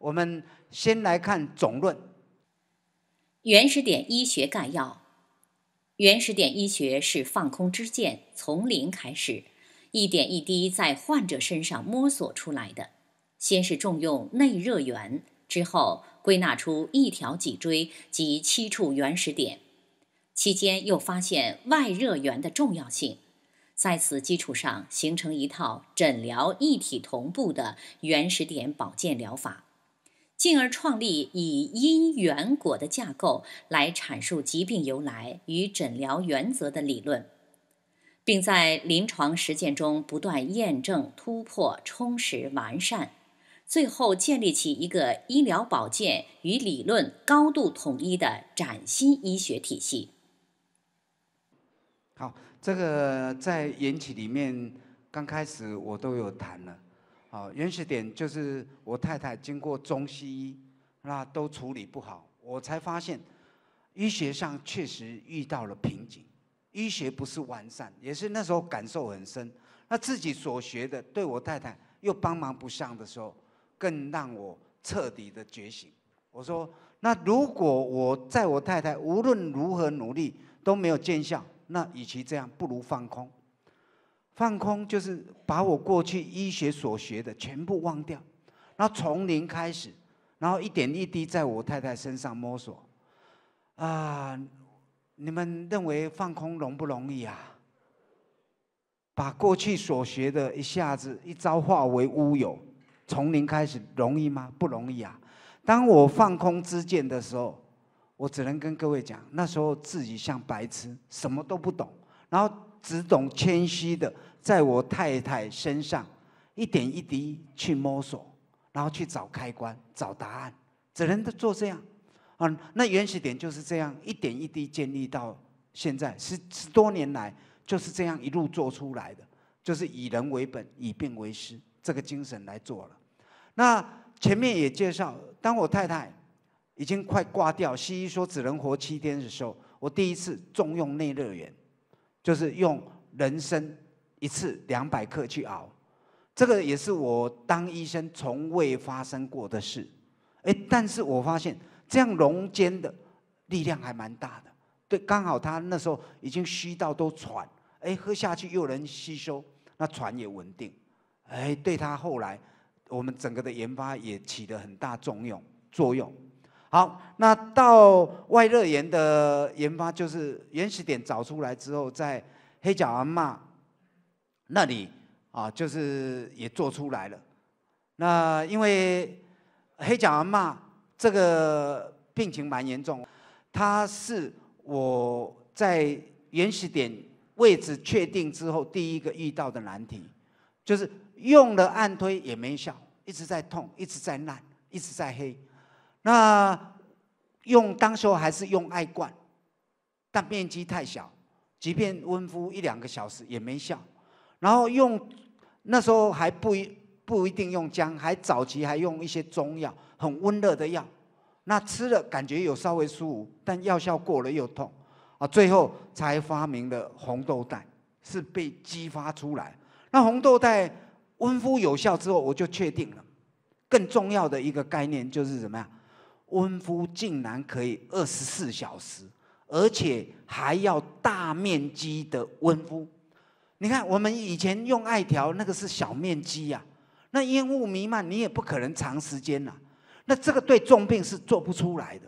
我们先来看总论，《原始点医学概要》。原始点医学是放空之剑，从零开始，一点一滴在患者身上摸索出来的。先是重用内热源，之后归纳出一条脊椎及七处原始点，期间又发现外热源的重要性，在此基础上形成一套诊疗一体同步的原始点保健疗法。进而创立以因缘果的架构来阐述疾病由来与诊疗原则的理论，并在临床实践中不断验证、突破、充实、完善，最后建立起一个医疗保健与理论高度统一的崭新医学体系。好，这个在演讲里面刚开始我都有谈了。好，原始点就是我太太经过中西医，那都处理不好，我才发现医学上确实遇到了瓶颈，医学不是完善，也是那时候感受很深。那自己所学的对我太太又帮忙不上的时候，更让我彻底的觉醒。我说，那如果我在我太太无论如何努力都没有见效，那与其这样，不如放空。放空就是把我过去医学所学的全部忘掉，然后从零开始，然后一点一滴在我太太身上摸索。啊，你们认为放空容不容易啊？把过去所学的，一下子一招化为乌有，从零开始容易吗？不容易啊！当我放空之见的时候，我只能跟各位讲，那时候自己像白痴，什么都不懂，然后。只懂谦虚的，在我太太身上一点一滴去摸索，然后去找开关、找答案，只能做这样。嗯，那原始点就是这样一点一滴建立到现在十十多年来就是这样一路做出来的，就是以人为本、以病为师这个精神来做了。那前面也介绍，当我太太已经快挂掉，西医说只能活七天的时候，我第一次重用内热源。就是用人参一次两百克去熬，这个也是我当医生从未发生过的事，哎，但是我发现这样龙间的力量还蛮大的，对，刚好他那时候已经虚到都喘，哎，喝下去又能吸收，那喘也稳定，哎，对他后来我们整个的研发也起了很大作用作用。好，那到外热炎的研发，就是原始点找出来之后，在黑角阿骂那里啊，就是也做出来了。那因为黑角阿骂这个病情蛮严重，它是我在原始点位置确定之后第一个遇到的难题，就是用了按推也没效，一直在痛，一直在烂，一直在黑。那用，当时候还是用艾罐，但面积太小，即便温敷一两个小时也没效。然后用那时候还不一不一定用姜，还早期还用一些中药，很温热的药。那吃了感觉有稍微舒服，但药效过了又痛，啊，最后才发明了红豆袋，是被激发出来。那红豆袋温敷有效之后，我就确定了。更重要的一个概念就是怎么样？温敷竟然可以二十四小时，而且还要大面积的温敷。你看，我们以前用艾条，那个是小面积呀，那烟雾弥漫，你也不可能长时间呐。那这个对重病是做不出来的。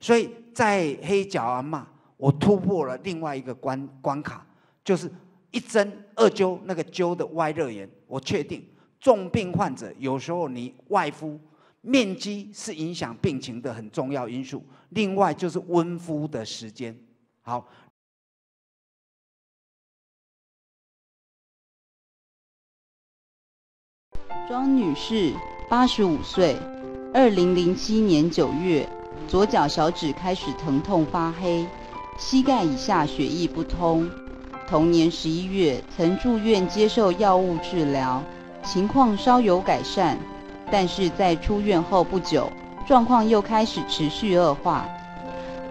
所以在黑脚阿妈，我突破了另外一个关关卡，就是一针二灸那个灸的外热炎，我确定重病患者有时候你外敷。面积是影响病情的很重要因素，另外就是温敷的时间。好，庄女士，八十五岁，二零零七年九月，左脚小指开始疼痛发黑，膝盖以下血液不通，同年十一月曾住院接受药物治疗，情况稍有改善。但是在出院后不久，状况又开始持续恶化。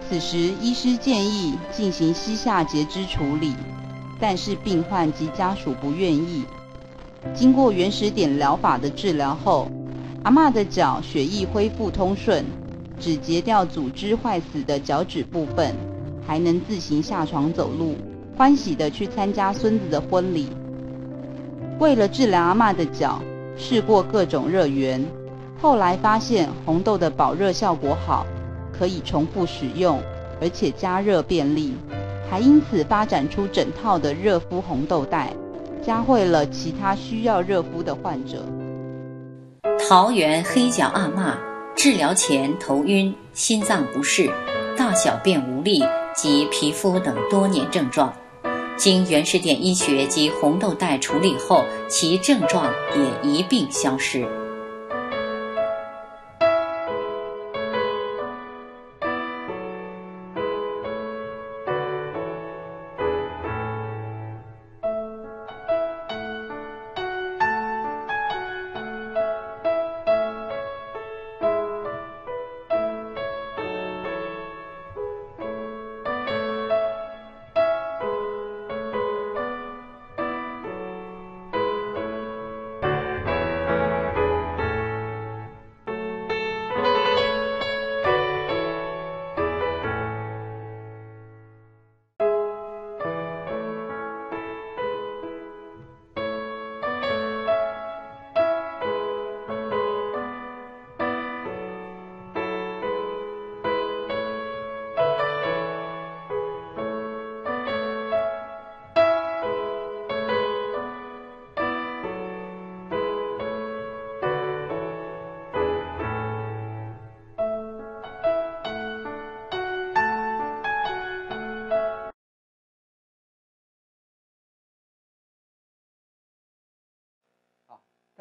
此时，医师建议进行膝下截肢处理，但是病患及家属不愿意。经过原始点疗法的治疗后，阿妈的脚血液恢复通顺，只截掉组织坏死的脚趾部分，还能自行下床走路，欢喜地去参加孙子的婚礼。为了治疗阿妈的脚。试过各种热源，后来发现红豆的保热效果好，可以重复使用，而且加热便利，还因此发展出整套的热敷红豆袋，加惠了其他需要热敷的患者。桃园黑脚阿嬷治疗前头晕、心脏不适、大小便无力及皮肤等多年症状。经《原始点医学及红豆带处理后，其症状也一并消失。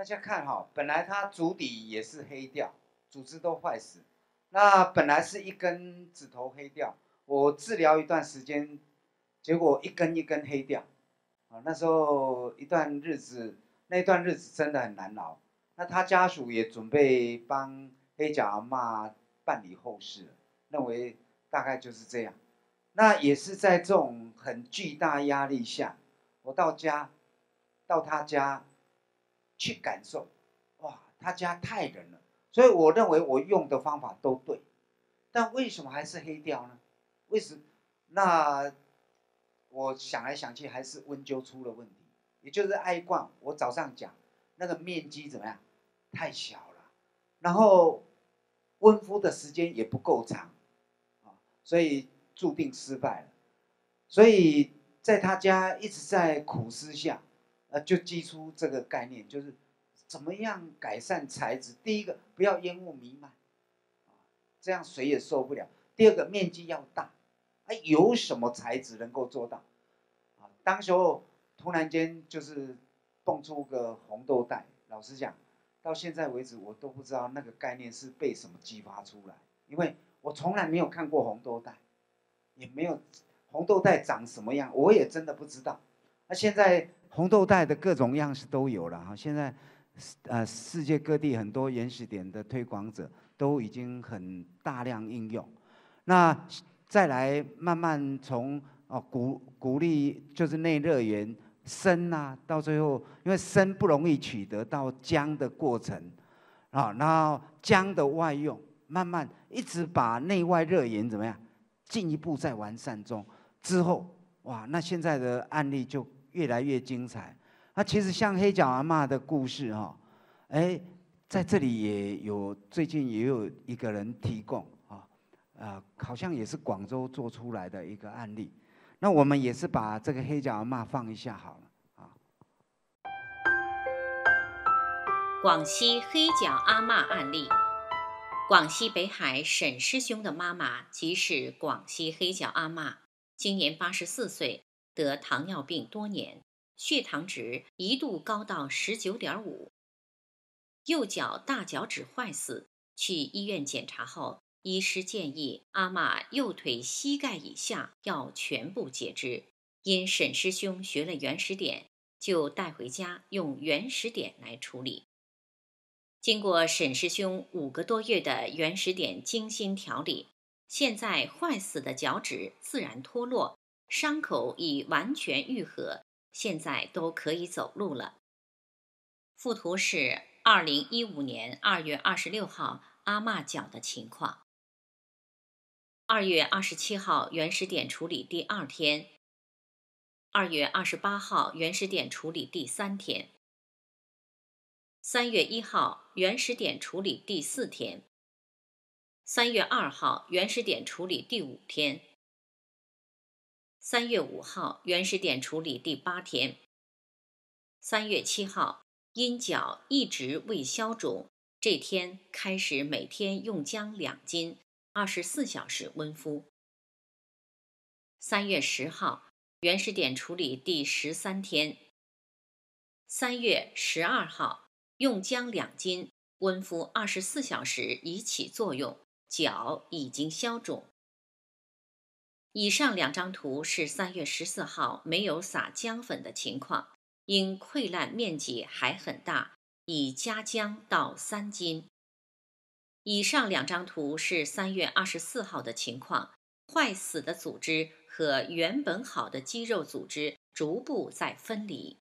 大家看哈，本来他足底也是黑掉，组织都坏死。那本来是一根指头黑掉，我治疗一段时间，结果一根一根黑掉。啊，那时候一段日子，那段日子真的很难熬。那他家属也准备帮黑脚阿妈办理后事，认为大概就是这样。那也是在这种很巨大压力下，我到家，到他家。去感受，哇，他家太冷了，所以我认为我用的方法都对，但为什么还是黑掉呢？为什么？那我想来想去，还是温灸出了问题，也就是艾罐。我早上讲那个面积怎么样，太小了，然后温敷的时间也不够长，啊，所以注定失败了。所以在他家一直在苦思下。呃，就提出这个概念，就是怎么样改善材质。第一个，不要烟雾弥漫，这样水也受不了。第二个，面积要大。哎，有什么材质能够做到？啊，当时候突然间就是蹦出个红豆袋。老实讲，到现在为止，我都不知道那个概念是被什么激发出来，因为我从来没有看过红豆袋，也没有红豆袋长什么样，我也真的不知道。那现在。红豆带的各种样式都有了哈，现在呃世界各地很多原始点的推广者都已经很大量应用，那再来慢慢从哦鼓鼓励就是内热源生啊，到最后因为生不容易取得到姜的过程啊，然后姜的外用，慢慢一直把内外热源怎么样进一步在完善中，之后哇，那现在的案例就。越来越精彩。那其实像黑脚阿妈的故事哈，哎，在这里也有最近也有一个人提供啊，呃，好像也是广州做出来的一个案例。那我们也是把这个黑脚阿妈放一下好了啊。广西黑脚阿妈案例：广西北海沈师兄的妈妈即是广西黑脚阿妈，今年八十四岁。得糖尿病多年，血糖值一度高到十九点五，右脚大脚趾坏死。去医院检查后，医师建议阿嬷右腿膝盖以下要全部截肢。因沈师兄学了原始点，就带回家用原始点来处理。经过沈师兄五个多月的原始点精心调理，现在坏死的脚趾自然脱落。伤口已完全愈合，现在都可以走路了。附图是二零一五年二月二十六号阿嬷脚的情况。二月二十七号原始点处理第二天，二月二十八号原始点处理第三天，三月一号原始点处理第四天，三月二号原始点处理第五天。三月五号，原始点处理第八天。三月七号，因脚一直未消肿，这天开始每天用姜两斤，二十四小时温敷。三月十号，原始点处理第十三天。三月十二号，用姜两斤温敷二十四小时，已起作用，脚已经消肿。以上两张图是三月十四号没有撒姜粉的情况，因溃烂面积还很大，已加姜到三斤。以上两张图是三月二十四号的情况，坏死的组织和原本好的肌肉组织逐步在分离。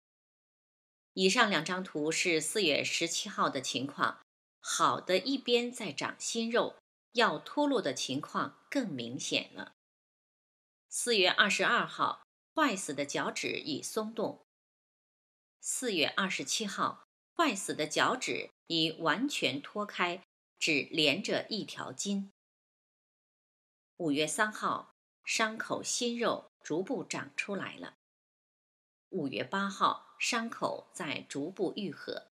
以上两张图是四月十七号的情况，好的一边在长新肉，要脱落的情况更明显了。四月二十二号，坏死的脚趾已松动。四月二十七号，坏死的脚趾已完全脱开，只连着一条筋。五月三号，伤口新肉逐步长出来了。五月八号，伤口在逐步愈合。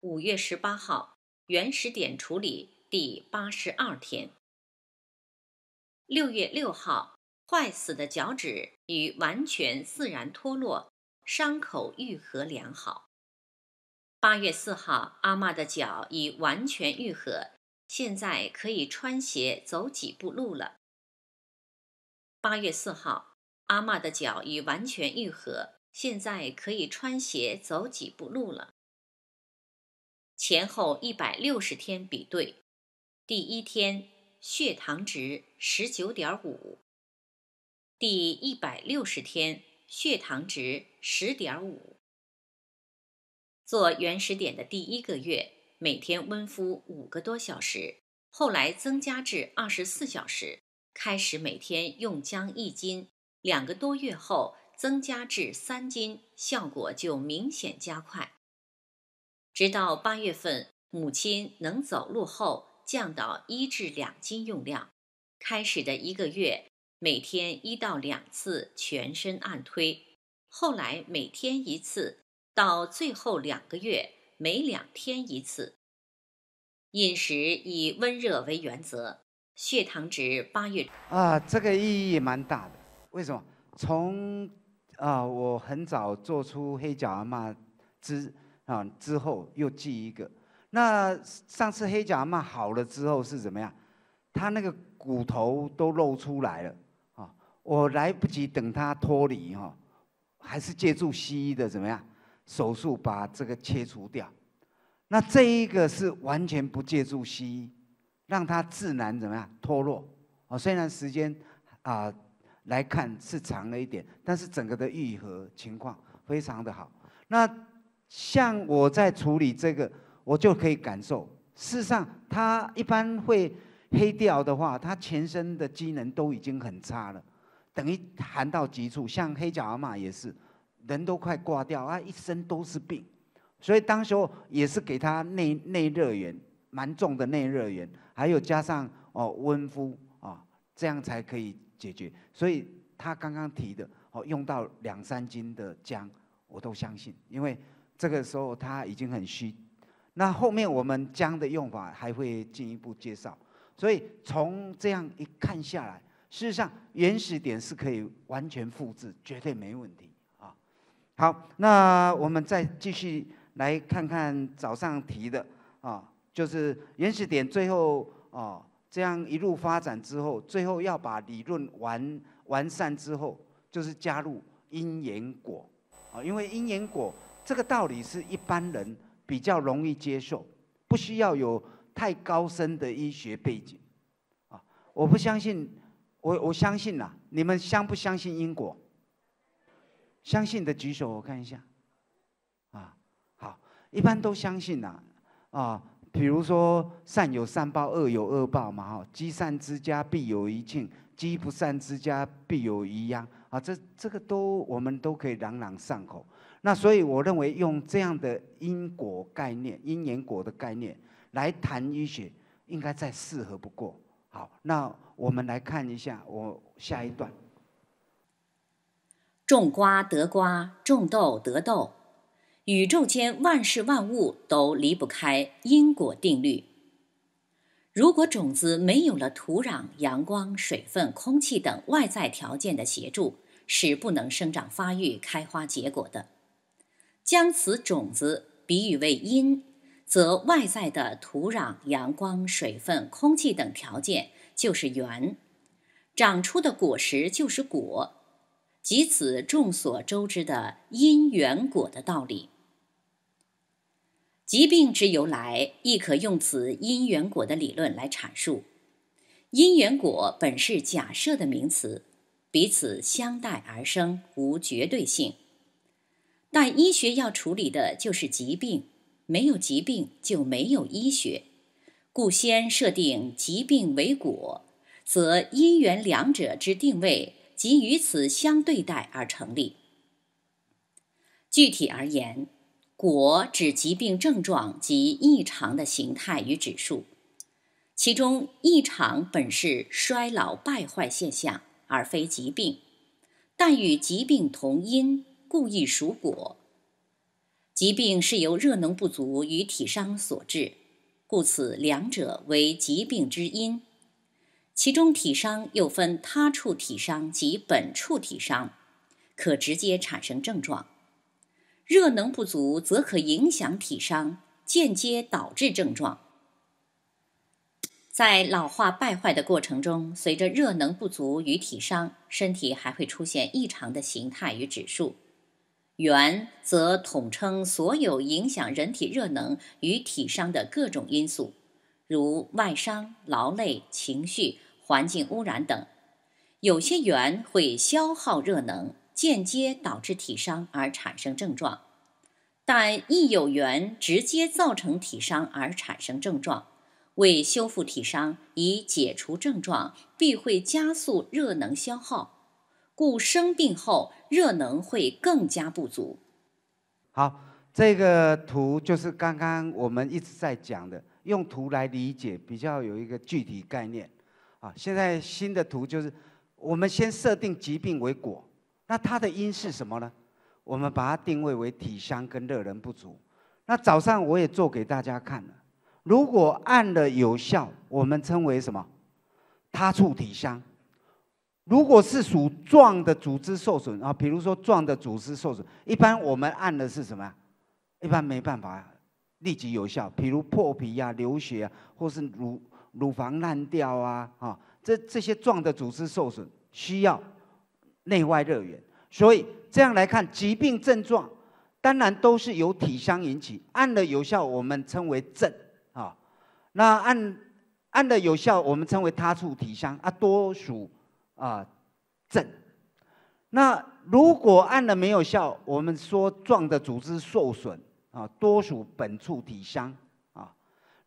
五月十八号，原始点处理第八十二天。六月六号，坏死的脚趾已完全自然脱落，伤口愈合良好。八月四号，阿妈的脚已完全愈合，现在可以穿鞋走几步路了。八月四号，阿妈的脚已完全愈合，现在可以穿鞋走几步路了。前后一百六十天比对，第一天。血糖值十九点五，第一百六十天血糖值十点五。做原始点的第一个月，每天温敷五个多小时，后来增加至二十四小时。开始每天用姜一斤，两个多月后增加至三斤，效果就明显加快。直到八月份，母亲能走路后。降到一至两斤用量，开始的一个月每天一到两次全身按推，后来每天一次，到最后两个月每两天一次。饮食以温热为原则，血糖值八月啊，这个意义蛮大的。为什么？从啊，我很早做出黑脚阿妈之啊之后又记一个。那上次黑脚阿妈好了之后是怎么样？他那个骨头都露出来了，啊，我来不及等他脱离哈，还是借助西医的怎么样手术把这个切除掉。那这一个是完全不借助西医，让它自然怎么样脱落？哦，虽然时间啊来看是长了一点，但是整个的愈合情况非常的好。那像我在处理这个。我就可以感受，事实上，他一般会黑掉的话，他全身的机能都已经很差了，等于寒到极处。像黑脚阿玛也是，人都快挂掉啊，一身都是病，所以当时候也是给他内内热源蛮重的内热源，还有加上哦温敷啊，这样才可以解决。所以他刚刚提的哦，用到两三斤的姜，我都相信，因为这个时候他已经很虚。那后面我们将的用法还会进一步介绍，所以从这样一看下来，事实上原始点是可以完全复制，绝对没问题啊。好，那我们再继续来看看早上提的啊，就是原始点最后啊这样一路发展之后，最后要把理论完完善之后，就是加入因缘果啊，因为因缘果这个道理是一般人。比较容易接受，不需要有太高深的医学背景，啊！我不相信，我我相信呐。你们相不相信因果？相信的举手，我看一下。啊，好，一般都相信呐。啊，比如说善有善报，恶有恶报嘛。哈，积善之家必有余庆，积不善之家必有余殃。啊，这这个都我们都可以朗朗上口。那所以我认为用这样的因果概念、因缘果的概念来谈医学，应该再适合不过。好，那我们来看一下我下一段：种瓜得瓜，种豆得豆。宇宙间万事万物都离不开因果定律。如果种子没有了土壤、阳光、水分、空气等外在条件的协助，是不能生长、发育、开花、结果的。将此种子比喻为因，则外在的土壤、阳光、水分、空气等条件就是缘，长出的果实就是果，即此众所周知的因缘果的道理。疾病之由来亦可用此因缘果的理论来阐述。因缘果本是假设的名词，彼此相待而生，无绝对性。但医学要处理的就是疾病，没有疾病就没有医学，故先设定疾病为果，则因缘两者之定位即与此相对待而成立。具体而言，果指疾病症状及异常的形态与指数，其中异常本是衰老败坏现象，而非疾病，但与疾病同因。故意属果，疾病是由热能不足与体伤所致，故此两者为疾病之因。其中体伤又分他处体伤及本处体伤，可直接产生症状；热能不足则可影响体伤，间接导致症状。在老化败坏的过程中，随着热能不足与体伤，身体还会出现异常的形态与指数。元则统称所有影响人体热能与体伤的各种因素，如外伤、劳累、情绪、环境污染等。有些元会消耗热能，间接导致体伤而产生症状；但亦有元直接造成体伤而产生症状。为修复体伤以解除症状，必会加速热能消耗。故生病后，热能会更加不足。好，这个图就是刚刚我们一直在讲的，用图来理解比较有一个具体概念。啊，现在新的图就是我们先设定疾病为果，那它的因是什么呢？我们把它定位为体香跟热能不足。那早上我也做给大家看了，如果按了有效，我们称为什么？他处体香。如果是属状的组织受损，啊，比如说状的组织受损，一般我们按的是什么？一般没办法立即有效。比如破皮呀、流血，啊，或是乳乳房烂掉啊，啊，这这些状的组织受损，需要内外热源。所以这样来看，疾病症状当然都是由体香引起，按的有效我们称为症啊。那按按的有效我们称为他处体香，啊，多数。啊，正。那如果按了没有效，我们说撞的组织受损啊，多属本处体相啊。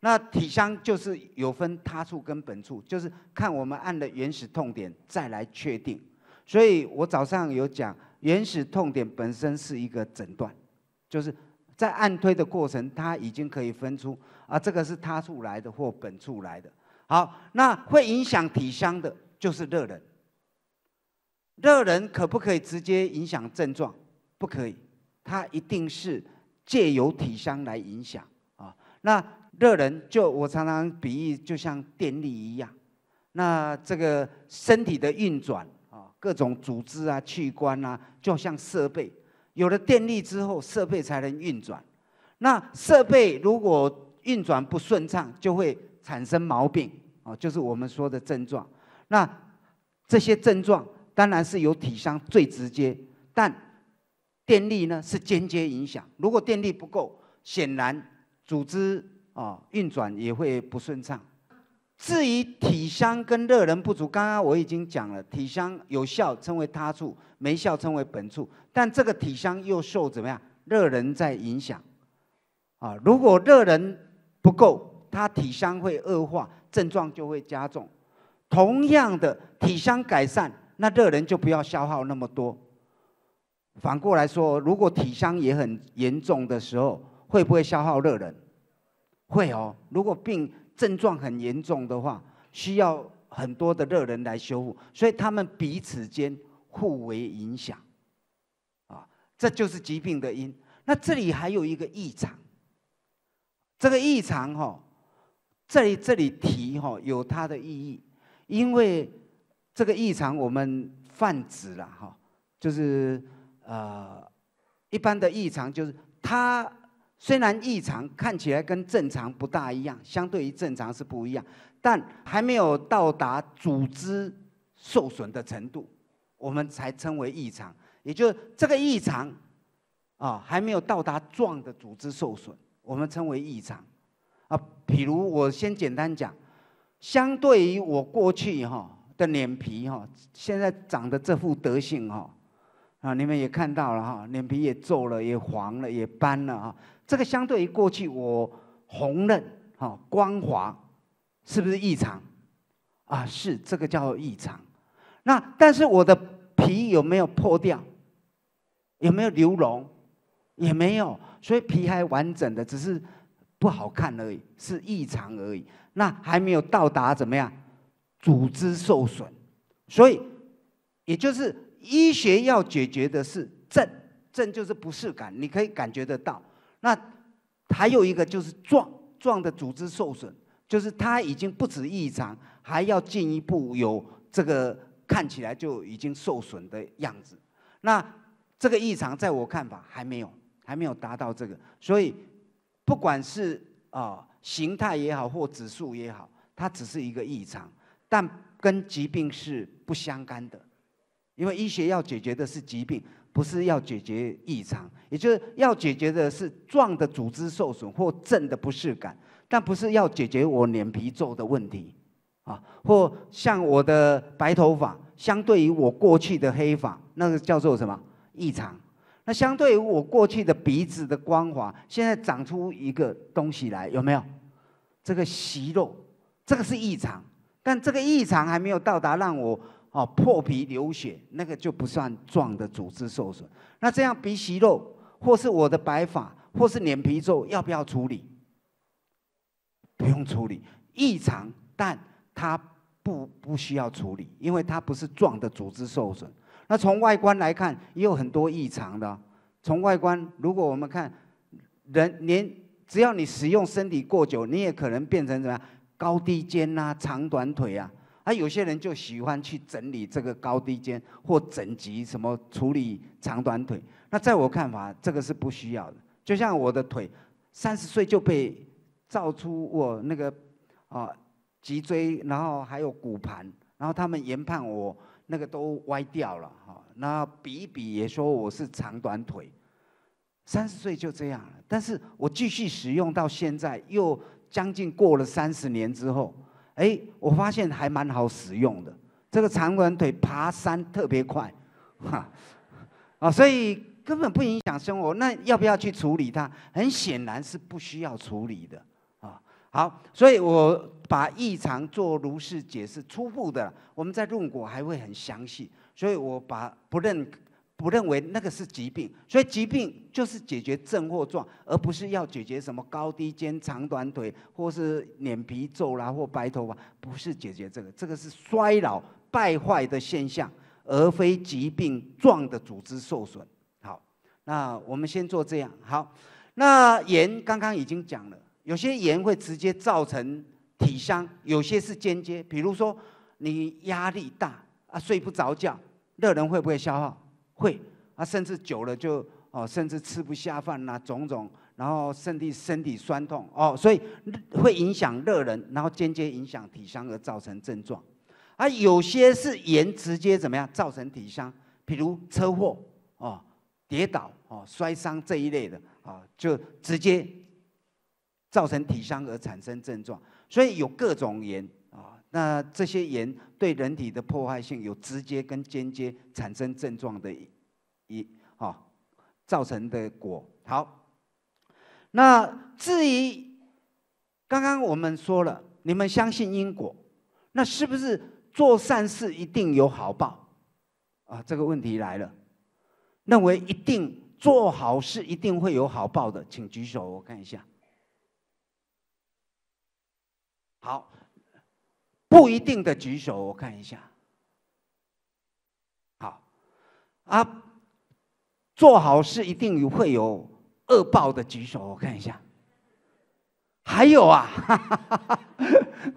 那体相就是有分他处跟本处，就是看我们按的原始痛点再来确定。所以我早上有讲，原始痛点本身是一个诊断，就是在按推的过程，它已经可以分出啊，这个是他处来的或本处来的。好，那会影响体相的就是热人。热人可不可以直接影响症状？不可以，它一定是借由体香来影响啊。那热人就我常常比喻，就像电力一样。那这个身体的运转啊，各种组织啊、器官啊，就像设备，有了电力之后，设备才能运转。那设备如果运转不顺畅，就会产生毛病啊，就是我们说的症状。那这些症状。当然是有体香最直接，但电力呢是间接影响。如果电力不够，显然组织啊运转也会不顺畅。至于体香跟热能不足，刚刚我已经讲了，体香有效称为他处，没效称为本处。但这个体香又受怎么样热能在影响啊？如果热能不够，它体香会恶化，症状就会加重。同样的，体香改善。那热人就不要消耗那么多。反过来说，如果体伤也很严重的时候，会不会消耗热人？会哦。如果病症状很严重的话，需要很多的热人来修复，所以他们彼此间互为影响，啊，这就是疾病的因。那这里还有一个异常，这个异常哈，在这里提哈有它的意义，因为。这个异常我们泛指了哈，就是呃一般的异常，就是它虽然异常看起来跟正常不大一样，相对于正常是不一样，但还没有到达组织受损的程度，我们才称为异常。也就是这个异常啊，还没有到达状的组织受损，我们称为异常啊。比如我先简单讲，相对于我过去哈。的脸皮哈，现在长的这副德性哈，啊，你们也看到了哈，脸皮也皱了，也黄了，也斑了哈。这个相对于过去我红润哈、光滑，是不是异常？啊，是这个叫异常。那但是我的皮有没有破掉？有没有流脓？也没有，所以皮还完整的，只是不好看而已，是异常而已。那还没有到达怎么样？组织受损，所以也就是医学要解决的是症，症就是不适感，你可以感觉得到。那还有一个就是状，状的组织受损，就是它已经不止异常，还要进一步有这个看起来就已经受损的样子。那这个异常在我看法还没有还没有达到这个，所以不管是啊形态也好，或指数也好，它只是一个异常。但跟疾病是不相干的，因为医学要解决的是疾病，不是要解决异常，也就是要解决的是状的组织受损或症的不适感，但不是要解决我脸皮皱的问题，啊，或像我的白头发，相对于我过去的黑发，那个叫做什么异常？那相对于我过去的鼻子的光滑，现在长出一个东西来，有没有？这个息肉，这个是异常。但这个异常还没有到达让我哦破皮流血，那个就不算撞的组织受损。那这样鼻息肉或是我的白发或是脸皮皱要不要处理？不用处理，异常，但它不不需要处理，因为它不是撞的组织受损。那从外观来看也有很多异常的。从外观，如果我们看人年，只要你使用身体过久，你也可能变成怎么样？高低肩呐，长短腿啊，啊，有些人就喜欢去整理这个高低肩或整直什么处理长短腿。那在我看法，这个是不需要的。就像我的腿，三十岁就被造出我那个啊脊椎，然后还有骨盘，然后他们研判我那个都歪掉了哈。那比一比也说我是长短腿，三十岁就这样了。但是我继续使用到现在又。将近过了三十年之后，哎，我发现还蛮好使用的。这个长腿爬山特别快，哈，啊，所以根本不影响生活。那要不要去处理它？很显然是不需要处理的，啊，好，所以我把异常做如是解释，初步的，我们在论果还会很详细。所以我把不认。不认为那个是疾病，所以疾病就是解决症或状，而不是要解决什么高低肩、长短腿，或是脸皮皱啦或白头发，不是解决这个，这个是衰老败坏的现象，而非疾病状的组织受损。好，那我们先做这样。好，那盐刚刚已经讲了，有些盐会直接造成体伤，有些是间接，比如说你压力大啊，睡不着觉，热人会不会消耗？会，啊，甚至久了就哦，甚至吃不下饭呐，种种，然后甚至身体酸痛哦，所以会影响热人，然后间接影响体香而造成症状，啊，有些是炎直接怎么样造成体香，比如车祸哦，跌倒哦，摔伤这一类的啊，就直接造成体香而产生症状，所以有各种炎。那这些盐对人体的破坏性有直接跟间接产生症状的一一啊造成的果好。那至于刚刚我们说了，你们相信因果，那是不是做善事一定有好报啊？这个问题来了，认为一定做好事一定会有好报的，请举手，我看一下。好。不一定的举手，我看一下。好啊，做好事一定会有恶报的，举手我看一下。还有啊，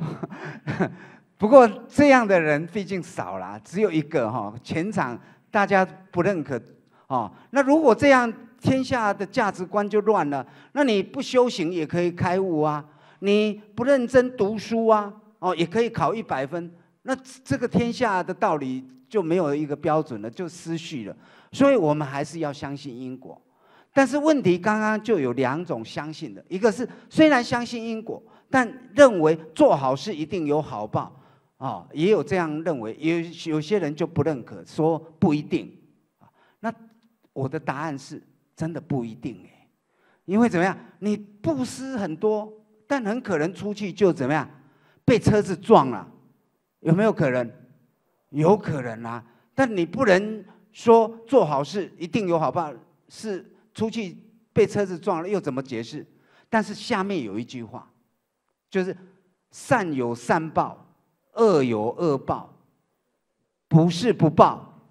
不过这样的人毕竟少了，只有一个哈。全场大家不认可哦。那如果这样，天下的价值观就乱了。那你不修行也可以开悟啊，你不认真读书啊。哦，也可以考一百分，那这个天下的道理就没有一个标准了，就失序了。所以，我们还是要相信因果。但是问题刚刚就有两种相信的，一个是虽然相信因果，但认为做好事一定有好报，啊，也有这样认为。有有些人就不认可，说不一定。那我的答案是真的不一定哎，因为怎么样，你布施很多，但很可能出去就怎么样。被车子撞了，有没有可能？有可能啦，但你不能说做好事一定有好报，是出去被车子撞了又怎么解释？但是下面有一句话，就是善有善报，恶有恶报，不是不报，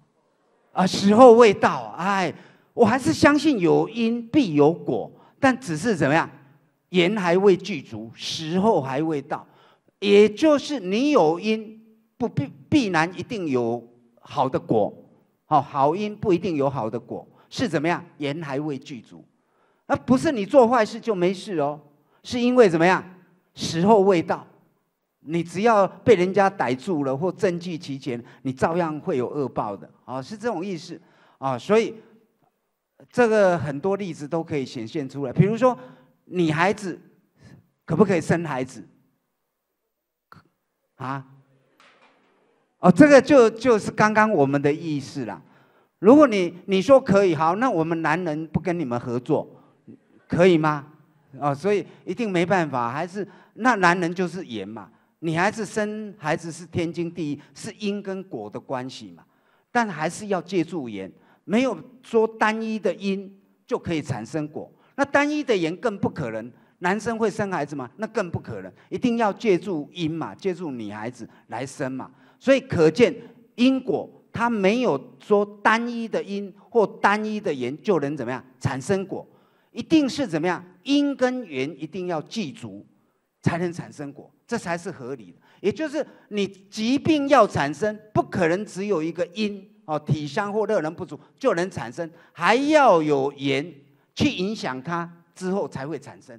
啊，时候未到。哎，我还是相信有因必有果，但只是怎么样，言还未具足，时候还未到。也就是你有因，不必必然一定有好的果，好好因不一定有好的果，是怎么样？言还未具足，啊，不是你做坏事就没事哦，是因为怎么样？时候未到，你只要被人家逮住了或证据齐全，你照样会有恶报的啊，是这种意思啊，所以这个很多例子都可以显现出来，比如说女孩子可不可以生孩子？啊，哦，这个就就是刚刚我们的意思了。如果你你说可以好，那我们男人不跟你们合作，可以吗？哦，所以一定没办法，还是那男人就是盐嘛。女孩子生孩子是天经地义，是因跟果的关系嘛。但还是要借助盐，没有说单一的因就可以产生果，那单一的盐更不可能。男生会生孩子吗？那更不可能，一定要借助因嘛，借助女孩子来生嘛。所以可见因果，它没有说单一的因或单一的缘就能怎么样产生果，一定是怎么样因跟缘一定要记足，才能产生果，这才是合理的。也就是你疾病要产生，不可能只有一个因哦，体香或热能不足就能产生，还要有缘去影响它之后才会产生。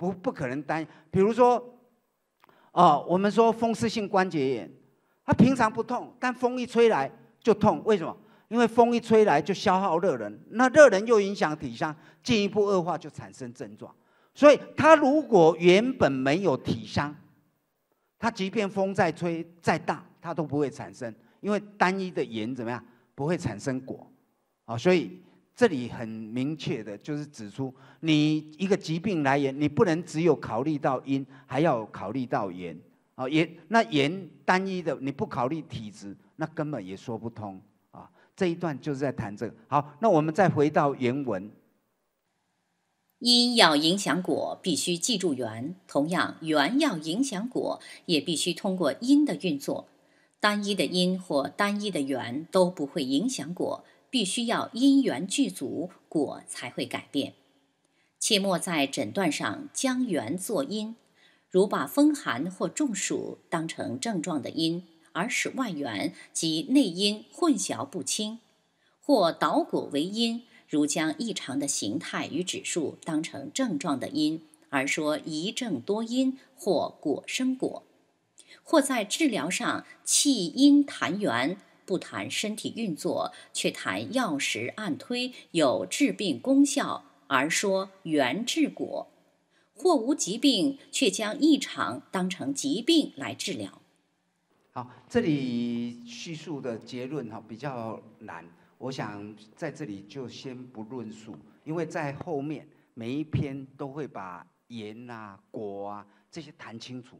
不不可能单，比如说，啊，我们说风湿性关节炎，它平常不痛，但风一吹来就痛，为什么？因为风一吹来就消耗热能，那热能又影响体香，进一步恶化就产生症状。所以它如果原本没有体香，它即便风再吹再大，它都不会产生，因为单一的盐怎么样，不会产生果，啊，所以。这里很明确的就是指出，你一个疾病来源，你不能只有考虑到因，还要考虑到缘。哦，缘那缘单一的，你不考虑体质，那根本也说不通啊。这一段就是在谈这个。好，那我们再回到原文，因要影响果，必须记住缘；同样，缘要影响果，也必须通过因的运作。单一的因或单一的缘都不会影响果。必须要因缘具足，果才会改变。切莫在诊断上将缘作因，如把风寒或中暑当成症状的因，而使外缘及内因混淆不清；或导果为因，如将异常的形态与指数当成症状的因，而说一症多因或果生果；或在治疗上弃因谈缘。不谈身体运作，却谈药石按推有治病功效，而说缘治果，或无疾病却将异常当成疾病来治疗。好，这里叙述的结论哈比较难，我想在这里就先不论述，因为在后面每一篇都会把缘啊果啊这些谈清楚。